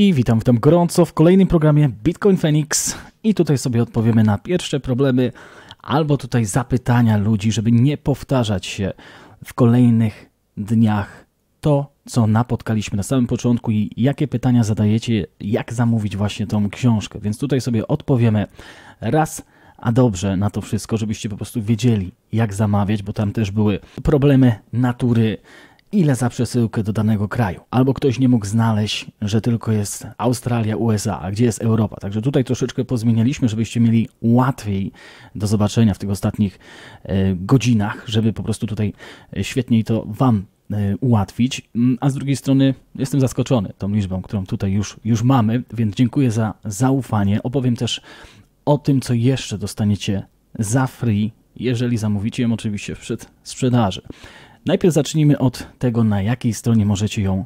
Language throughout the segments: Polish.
I witam, w tym gorąco w kolejnym programie Bitcoin Phoenix. I tutaj sobie odpowiemy na pierwsze problemy albo tutaj zapytania ludzi, żeby nie powtarzać się w kolejnych dniach to, co napotkaliśmy na samym początku i jakie pytania zadajecie, jak zamówić właśnie tą książkę. Więc tutaj sobie odpowiemy raz a dobrze na to wszystko, żebyście po prostu wiedzieli, jak zamawiać, bo tam też były problemy natury ile za przesyłkę do danego kraju. Albo ktoś nie mógł znaleźć, że tylko jest Australia, USA, a gdzie jest Europa. Także tutaj troszeczkę pozmienialiśmy, żebyście mieli łatwiej do zobaczenia w tych ostatnich e, godzinach, żeby po prostu tutaj e, świetniej to Wam e, ułatwić, mm, a z drugiej strony jestem zaskoczony tą liczbą, którą tutaj już, już mamy, więc dziękuję za zaufanie. Opowiem też o tym, co jeszcze dostaniecie za free, jeżeli zamówicie ją oczywiście w sprzedaży. Najpierw zacznijmy od tego, na jakiej stronie możecie ją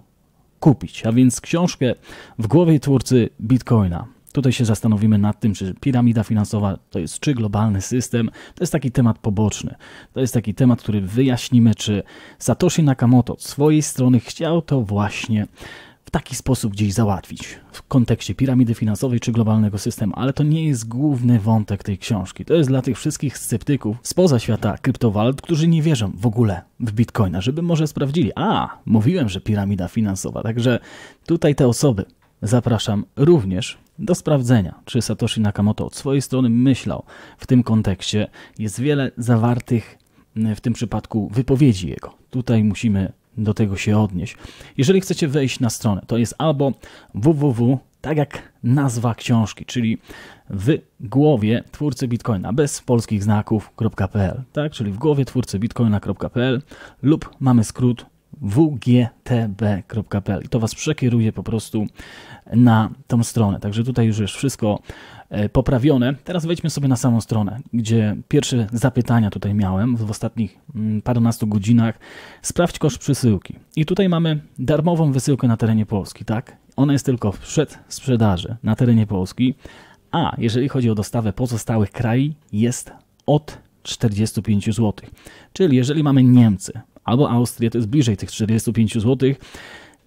kupić, a więc książkę w głowie twórcy Bitcoina. Tutaj się zastanowimy nad tym, czy piramida finansowa to jest czy globalny system. To jest taki temat poboczny. To jest taki temat, który wyjaśnimy, czy Satoshi Nakamoto od swojej strony chciał to właśnie taki sposób gdzieś załatwić w kontekście piramidy finansowej czy globalnego systemu, ale to nie jest główny wątek tej książki. To jest dla tych wszystkich sceptyków spoza świata kryptowalut, którzy nie wierzą w ogóle w bitcoina, żeby może sprawdzili. A, mówiłem, że piramida finansowa, także tutaj te osoby zapraszam również do sprawdzenia, czy Satoshi Nakamoto od swojej strony myślał w tym kontekście. Jest wiele zawartych mm, w tym przypadku wypowiedzi jego. Tutaj musimy do tego się odnieść. Jeżeli chcecie wejść na stronę, to jest albo www, tak jak nazwa książki, czyli w głowie twórcy bitcoina bez polskich znaków.pl, tak? czyli w głowie twórcy bitcoina.pl lub mamy skrót wgtb.pl i to Was przekieruje po prostu na tą stronę. Także tutaj już jest wszystko e, poprawione. Teraz wejdźmy sobie na samą stronę, gdzie pierwsze zapytania tutaj miałem w ostatnich mm, parunastu godzinach. Sprawdź koszt przesyłki. I tutaj mamy darmową wysyłkę na terenie Polski, tak? Ona jest tylko w przedsprzedaży na terenie Polski, a jeżeli chodzi o dostawę pozostałych krajów, jest od 45 zł. Czyli jeżeli mamy Niemcy, albo Austria, to jest bliżej tych 45 zł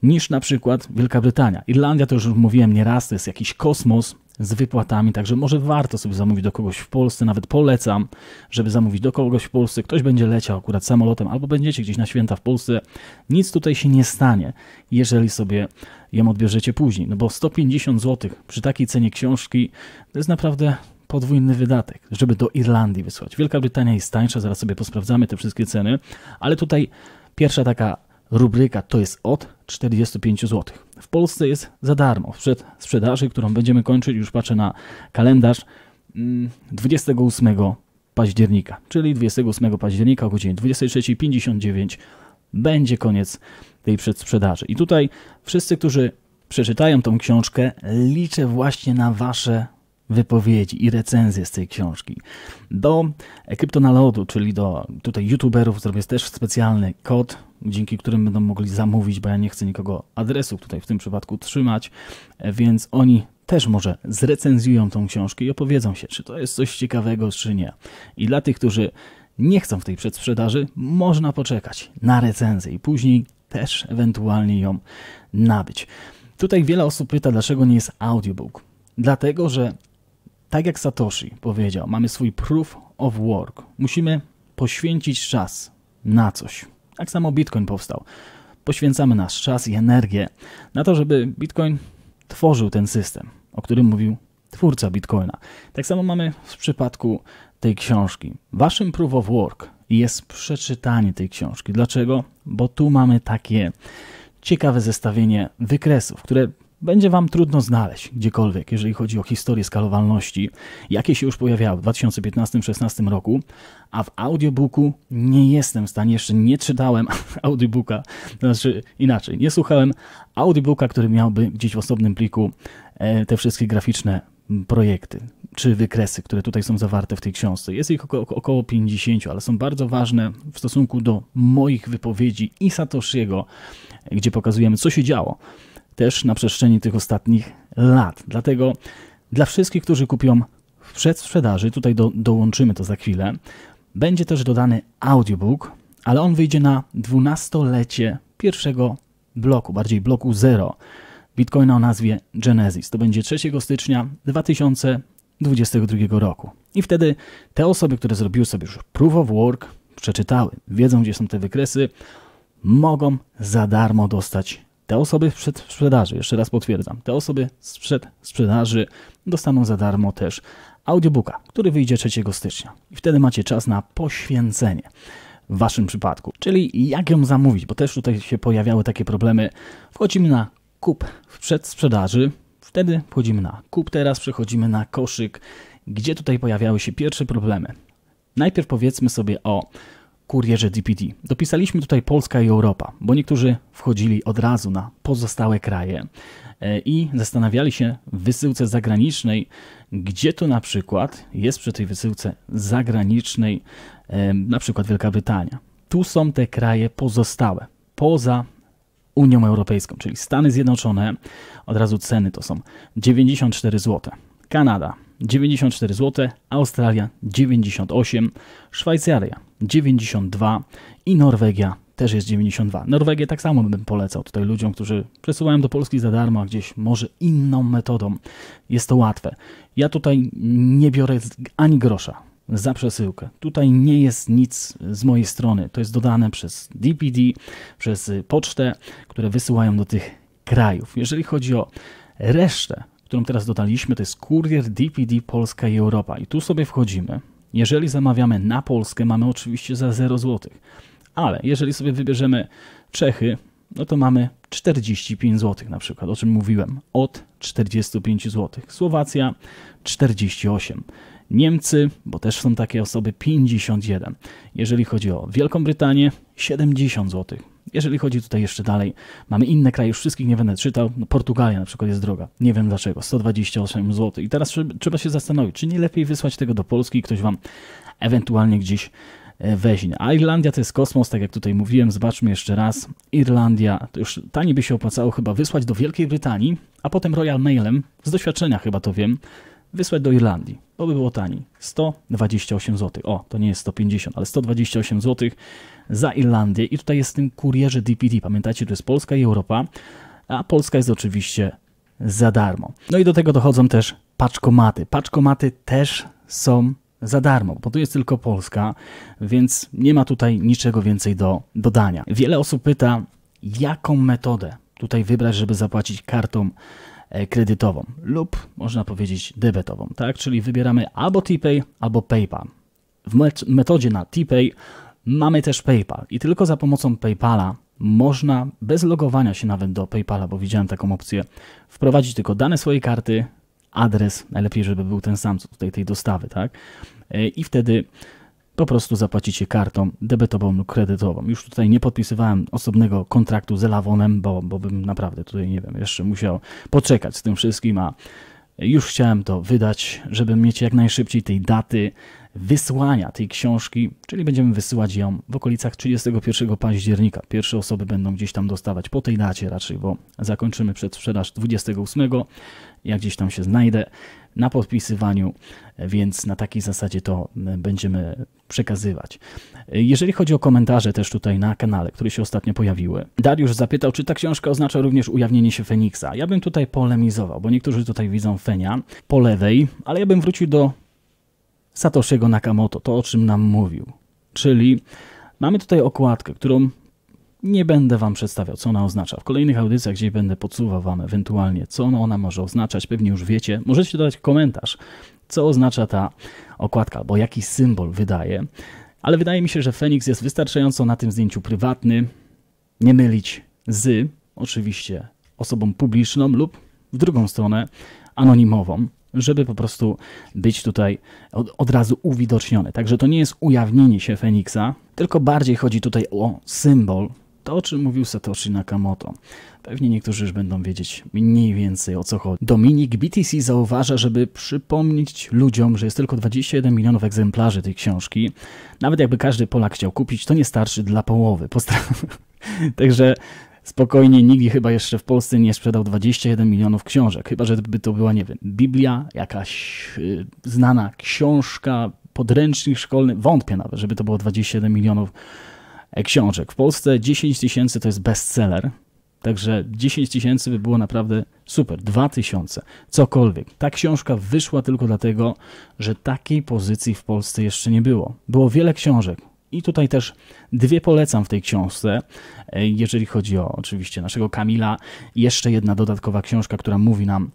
niż na przykład Wielka Brytania. Irlandia to już mówiłem nieraz, to jest jakiś kosmos z wypłatami, także może warto sobie zamówić do kogoś w Polsce, nawet polecam, żeby zamówić do kogoś w Polsce, ktoś będzie leciał akurat samolotem albo będziecie gdzieś na święta w Polsce, nic tutaj się nie stanie, jeżeli sobie ją odbierzecie później, no bo 150 zł przy takiej cenie książki to jest naprawdę podwójny wydatek, żeby do Irlandii wysłać. Wielka Brytania jest tańsza, zaraz sobie posprawdzamy te wszystkie ceny, ale tutaj pierwsza taka rubryka to jest od 45 zł. W Polsce jest za darmo. Przed sprzedaży, którą będziemy kończyć, już patrzę na kalendarz, 28 mm, października, czyli 28 października o godzinie 23.59 będzie koniec tej przedsprzedaży. I tutaj wszyscy, którzy przeczytają tą książkę, liczę właśnie na Wasze wypowiedzi i recenzje z tej książki. Do kryptonalodu, czyli do tutaj youtuberów, zrobię też specjalny kod, dzięki którym będą mogli zamówić, bo ja nie chcę nikogo adresu tutaj w tym przypadku trzymać, więc oni też może zrecenzują tą książkę i opowiedzą się, czy to jest coś ciekawego, czy nie. I dla tych, którzy nie chcą w tej przedsprzedaży, można poczekać na recenzję i później też ewentualnie ją nabyć. Tutaj wiele osób pyta, dlaczego nie jest audiobook. Dlatego, że tak jak Satoshi powiedział, mamy swój proof of work. Musimy poświęcić czas na coś. Tak samo Bitcoin powstał. Poświęcamy nasz czas i energię na to, żeby Bitcoin tworzył ten system, o którym mówił twórca Bitcoina. Tak samo mamy w przypadku tej książki. Waszym proof of work jest przeczytanie tej książki. Dlaczego? Bo tu mamy takie ciekawe zestawienie wykresów, które będzie Wam trudno znaleźć gdziekolwiek, jeżeli chodzi o historię skalowalności, jakie się już pojawiały w 2015 2016 roku, a w audiobooku nie jestem w stanie, jeszcze nie czytałem audiobooka, to znaczy inaczej, nie słuchałem audiobooka, który miałby gdzieś w osobnym pliku e, te wszystkie graficzne projekty czy wykresy, które tutaj są zawarte w tej książce. Jest ich około, około 50, ale są bardzo ważne w stosunku do moich wypowiedzi i Satoshiego, gdzie pokazujemy, co się działo też na przestrzeni tych ostatnich lat. Dlatego dla wszystkich, którzy kupią w przedsprzedaży, tutaj do, dołączymy to za chwilę, będzie też dodany audiobook, ale on wyjdzie na 12-lecie pierwszego bloku, bardziej bloku 0 Bitcoina o nazwie Genesis. To będzie 3 stycznia 2022 roku. I wtedy te osoby, które zrobiły sobie już Proof of Work, przeczytały, wiedzą gdzie są te wykresy, mogą za darmo dostać te osoby przed sprzedaży, jeszcze raz potwierdzam, te osoby sprzed sprzedaży dostaną za darmo też audiobooka, który wyjdzie 3 stycznia. I wtedy macie czas na poświęcenie w Waszym przypadku. Czyli jak ją zamówić, bo też tutaj się pojawiały takie problemy. Wchodzimy na kup w przedsprzedaży, wtedy wchodzimy na kup, teraz przechodzimy na koszyk, gdzie tutaj pojawiały się pierwsze problemy. Najpierw powiedzmy sobie o kurierze DPD. Dopisaliśmy tutaj Polska i Europa, bo niektórzy wchodzili od razu na pozostałe kraje e, i zastanawiali się w wysyłce zagranicznej, gdzie to na przykład jest przy tej wysyłce zagranicznej, e, na przykład Wielka Brytania. Tu są te kraje pozostałe, poza Unią Europejską, czyli Stany Zjednoczone, od razu ceny to są 94 zł. Kanada 94 zł, Australia 98, Szwajcaria 92 i Norwegia też jest 92. Norwegię tak samo bym polecał tutaj ludziom, którzy przesyłają do Polski za darmo, a gdzieś może inną metodą. Jest to łatwe. Ja tutaj nie biorę ani grosza za przesyłkę. Tutaj nie jest nic z mojej strony. To jest dodane przez DPD, przez y, pocztę, które wysyłają do tych krajów. Jeżeli chodzi o resztę, którą teraz dodaliśmy, to jest kurier DPD Polska i Europa. I tu sobie wchodzimy jeżeli zamawiamy na Polskę, mamy oczywiście za 0 zł. Ale jeżeli sobie wybierzemy Czechy, no to mamy 45 zł na przykład, o czym mówiłem, od 45 zł. Słowacja 48. Niemcy, bo też są takie osoby, 51. Jeżeli chodzi o Wielką Brytanię, 70 zł. Jeżeli chodzi tutaj jeszcze dalej, mamy inne kraje, już wszystkich nie będę czytał. No, Portugalia na przykład jest droga. Nie wiem dlaczego. 128 zł. I teraz trzeba się zastanowić, czy nie lepiej wysłać tego do Polski i ktoś wam ewentualnie gdzieś e, weźmie. A Irlandia to jest kosmos, tak jak tutaj mówiłem, zobaczmy jeszcze raz. Irlandia, to już taniej by się opłacało chyba wysłać do Wielkiej Brytanii, a potem Royal Mailem, z doświadczenia chyba to wiem, wysłać do Irlandii. To by było taniej. 128 zł. O, to nie jest 150, ale 128 zł za Irlandię. I tutaj jest w tym kurierze DPD. Pamiętajcie, to jest Polska i Europa, a Polska jest oczywiście za darmo. No i do tego dochodzą też paczkomaty. Paczkomaty też są za darmo, bo tu jest tylko Polska, więc nie ma tutaj niczego więcej do dodania. Wiele osób pyta, jaką metodę tutaj wybrać, żeby zapłacić kartą E, kredytową lub można powiedzieć debetową, tak? Czyli wybieramy albo TPay, albo PayPal. W metodzie na TPay mamy też PayPal i tylko za pomocą PayPala można bez logowania się nawet do PayPala, bo widziałem taką opcję, wprowadzić tylko dane swojej karty, adres, najlepiej żeby był ten sam co tutaj tej dostawy, tak? E, I wtedy po prostu zapłacicie kartą debetową lub kredytową. Już tutaj nie podpisywałem osobnego kontraktu z Elawonem, bo, bo bym naprawdę tutaj, nie wiem, jeszcze musiał poczekać z tym wszystkim, a już chciałem to wydać, żeby mieć jak najszybciej tej daty wysłania tej książki, czyli będziemy wysyłać ją w okolicach 31 października. Pierwsze osoby będą gdzieś tam dostawać po tej dacie raczej, bo zakończymy przed sprzedaż 28. Ja gdzieś tam się znajdę na podpisywaniu, więc na takiej zasadzie to będziemy przekazywać. Jeżeli chodzi o komentarze też tutaj na kanale, które się ostatnio pojawiły, Dariusz zapytał, czy ta książka oznacza również ujawnienie się Feniksa. Ja bym tutaj polemizował, bo niektórzy tutaj widzą Fenia po lewej, ale ja bym wrócił do Satoshiego Nakamoto, to o czym nam mówił. Czyli mamy tutaj okładkę, którą nie będę Wam przedstawiał, co ona oznacza. W kolejnych audycjach, gdzie będę podsuwał Wam ewentualnie, co ona może oznaczać, pewnie już wiecie. Możecie dodać komentarz co oznacza ta okładka, albo jaki symbol wydaje. Ale wydaje mi się, że Fenix jest wystarczająco na tym zdjęciu prywatny, nie mylić z, oczywiście, osobą publiczną lub w drugą stronę anonimową, żeby po prostu być tutaj od, od razu uwidoczniony. Także to nie jest ujawnienie się Feniksa, tylko bardziej chodzi tutaj o symbol, to, o czym mówił Satoshi Nakamoto. Pewnie niektórzy już będą wiedzieć mniej więcej o co chodzi. Dominik BTC zauważa, żeby przypomnieć ludziom, że jest tylko 21 milionów egzemplarzy tej książki. Nawet jakby każdy Polak chciał kupić, to nie starczy dla połowy. Także spokojnie nikt chyba jeszcze w Polsce nie sprzedał 21 milionów książek. Chyba, żeby to była, nie wiem, Biblia, jakaś yy, znana książka, podręcznik szkolny. Wątpię nawet, żeby to było 27 milionów książek. W Polsce 10 tysięcy to jest bestseller, Także 10 tysięcy by było naprawdę super. 2 tysiące, cokolwiek. Ta książka wyszła tylko dlatego, że takiej pozycji w Polsce jeszcze nie było. Było wiele książek. I tutaj też dwie polecam w tej książce, e, jeżeli chodzi o oczywiście naszego Kamila. Jeszcze jedna dodatkowa książka, która mówi nam,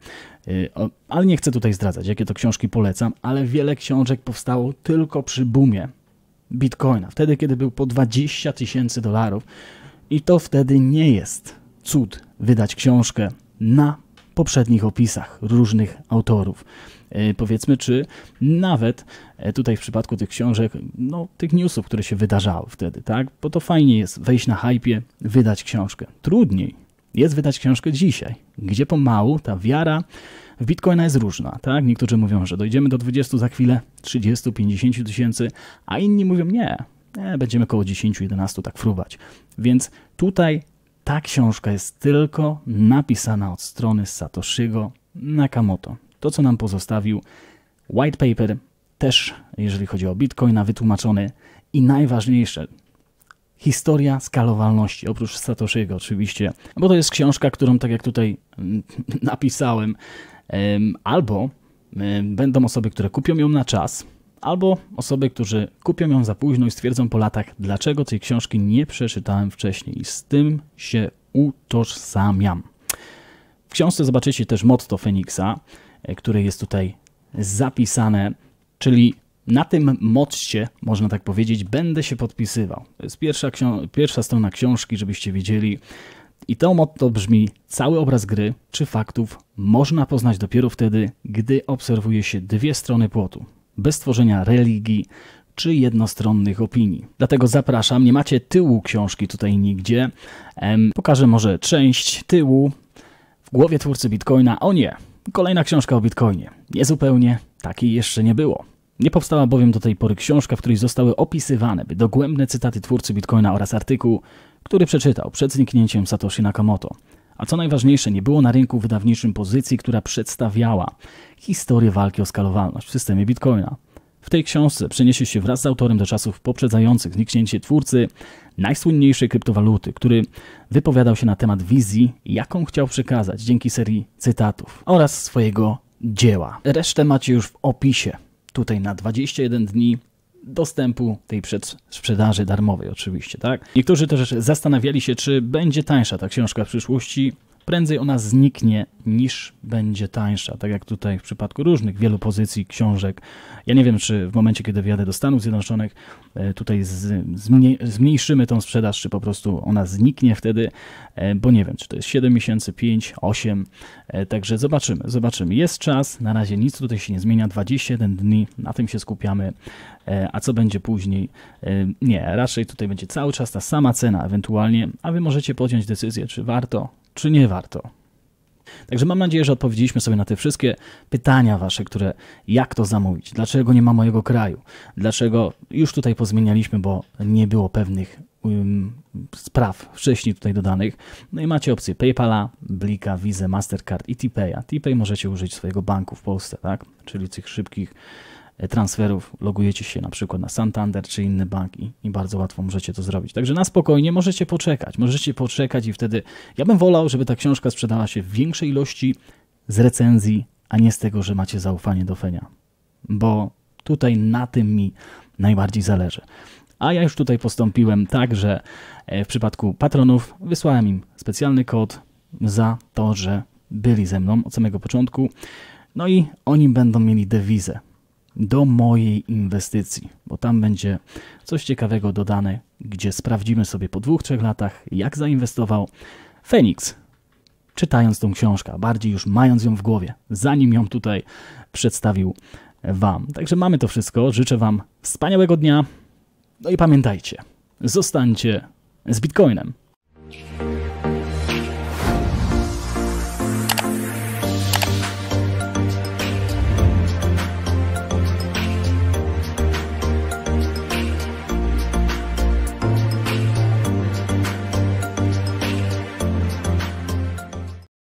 e, ale nie chcę tutaj zdradzać, jakie to książki polecam, ale wiele książek powstało tylko przy boomie bitcoina, wtedy kiedy był po 20 tysięcy dolarów i to wtedy nie jest cud wydać książkę na poprzednich opisach różnych autorów. E, powiedzmy, czy nawet e, tutaj w przypadku tych książek, no tych newsów, które się wydarzały wtedy, tak? Bo to fajnie jest wejść na hypie, wydać książkę. Trudniej jest wydać książkę dzisiaj, gdzie pomału ta wiara Bitcoina jest różna, tak? Niektórzy mówią, że dojdziemy do 20 za chwilę, 30, 50 tysięcy, a inni mówią nie, nie będziemy około 10-11 tak fruwać. Więc tutaj ta książka jest tylko napisana od strony Satoshiego Nakamoto. To, co nam pozostawił, white paper, też jeżeli chodzi o Bitcoina, wytłumaczony i najważniejsze, Historia skalowalności, oprócz Satoshiego oczywiście, bo to jest książka, którą tak jak tutaj mm, napisałem, Albo będą osoby, które kupią ją na czas, albo osoby, którzy kupią ją za późno i stwierdzą po latach, dlaczego tej książki nie przeczytałem wcześniej. I z tym się utożsamiam. W książce zobaczycie też motto Feniksa, e, które jest tutaj zapisane, czyli na tym motcie, można tak powiedzieć, będę się podpisywał. To jest pierwsza, pierwsza strona książki, żebyście wiedzieli, i to motto brzmi: cały obraz gry czy faktów można poznać dopiero wtedy, gdy obserwuje się dwie strony płotu, bez tworzenia religii czy jednostronnych opinii. Dlatego zapraszam, nie macie tyłu książki tutaj nigdzie. pokażę może część tyłu w głowie twórcy Bitcoina. O nie, kolejna książka o Bitcoinie. Niezupełnie takiej jeszcze nie było. Nie powstała bowiem do tej pory książka, w której zostały opisywane dogłębne cytaty twórcy Bitcoina oraz artykuł który przeczytał przed zniknięciem Satoshi Nakamoto. A co najważniejsze, nie było na rynku wydawniczym pozycji, która przedstawiała historię walki o skalowalność w systemie Bitcoina. W tej książce przeniesie się wraz z autorem do czasów poprzedzających zniknięcie twórcy najsłynniejszej kryptowaluty, który wypowiadał się na temat wizji, jaką chciał przekazać dzięki serii cytatów oraz swojego dzieła. Resztę macie już w opisie. Tutaj na 21 dni dostępu tej sprzedaży darmowej oczywiście, tak? Niektórzy też zastanawiali się, czy będzie tańsza ta książka w przyszłości prędzej ona zniknie niż będzie tańsza, tak jak tutaj w przypadku różnych wielu pozycji książek. Ja nie wiem, czy w momencie, kiedy wyjadę do Stanów Zjednoczonych, e, tutaj zmniejszymy tą sprzedaż, czy po prostu ona zniknie wtedy, e, bo nie wiem, czy to jest 7 miesięcy, 5, 8, e, także zobaczymy, zobaczymy. Jest czas, na razie nic tutaj się nie zmienia, 21 dni, na tym się skupiamy, a co będzie później? Nie, raczej tutaj będzie cały czas ta sama cena ewentualnie, a Wy możecie podjąć decyzję, czy warto czy nie warto? Także mam nadzieję, że odpowiedzieliśmy sobie na te wszystkie pytania wasze, które jak to zamówić, dlaczego nie ma mojego kraju, dlaczego już tutaj pozmienialiśmy, bo nie było pewnych um, spraw wcześniej tutaj dodanych. No i macie opcje PayPala, Blika, Visa, Mastercard i Tipeya. Tipej możecie użyć swojego banku w Polsce, tak? Czyli tych szybkich E, transferów logujecie się na przykład na Santander czy inny bank i, i, bardzo łatwo możecie to zrobić. Także na spokojnie możecie poczekać, możecie poczekać i wtedy ja bym wolał, żeby ta książka sprzedała się w większej ilości z recenzji, a nie z tego, że macie zaufanie do Fenia. Bo tutaj na tym mi najbardziej zależy. A ja już tutaj postąpiłem tak, że e, w przypadku patronów wysłałem im specjalny kod za to, że byli ze mną od samego początku. No i oni będą mieli dewizę do mojej inwestycji, bo tam będzie coś ciekawego dodane, gdzie sprawdzimy sobie po dwóch, trzech latach, jak zainwestował Feniks, czytając tą książkę, bardziej już mając ją w głowie, zanim ją tutaj przedstawił Wam. Także mamy to wszystko. Życzę Wam wspaniałego dnia. No i pamiętajcie, zostańcie z Bitcoinem.